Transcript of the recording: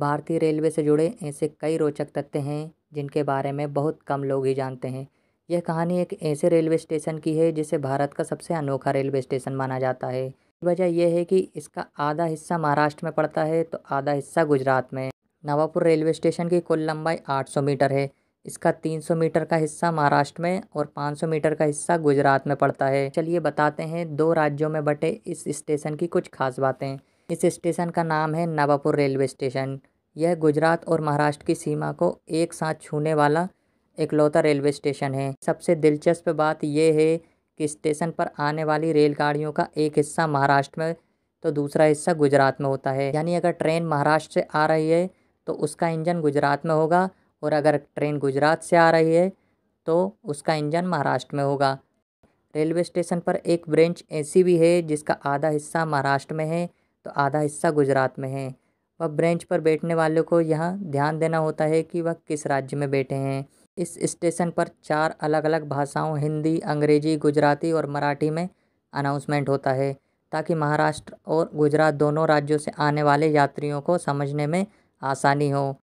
भारतीय रेलवे से जुड़े ऐसे कई रोचक तथ्य हैं जिनके बारे में बहुत कम लोग ही जानते हैं यह कहानी एक ऐसे रेलवे स्टेशन की है जिसे भारत का सबसे अनोखा रेलवे स्टेशन माना जाता है वजह यह है कि इसका आधा हिस्सा महाराष्ट्र में पड़ता है तो आधा हिस्सा गुजरात में नवापुर रेलवे स्टेशन की कुल लंबाई 800 मीटर है इसका 300 मीटर का हिस्सा महाराष्ट्र में और 500 मीटर का हिस्सा गुजरात में पड़ता है चलिए बताते हैं दो राज्यों में बटे इस स्टेशन की कुछ खास बातें इस स्टेशन का नाम है नवापुर रेलवे स्टेशन यह गुजरात और महाराष्ट्र की सीमा को एक साथ छूने वाला इकलौता रेलवे स्टेशन है सबसे दिलचस्प बात यह है कि स्टेशन पर आने वाली रेलगाड़ियों का एक हिस्सा महाराष्ट्र में तो दूसरा हिस्सा गुजरात में होता है यानी अगर ट्रेन महाराष्ट्र से आ रही है तो उसका इंजन गुजरात में होगा और अगर ट्रेन गुजरात से आ रही है तो उसका इंजन महाराष्ट्र में होगा रेलवे स्टेशन पर एक ब्रेंच ऐसी भी है जिसका आधा हिस्सा महाराष्ट्र में है तो आधा हिस्सा गुजरात में है व ब्रेंच पर बैठने वालों को यह ध्यान देना होता है कि वह किस राज्य में बैठे हैं इस स्टेशन पर चार अलग अलग भाषाओं हिंदी अंग्रेजी गुजराती और मराठी में अनाउंसमेंट होता है ताकि महाराष्ट्र और गुजरात दोनों राज्यों से आने वाले यात्रियों को समझने में आसानी हो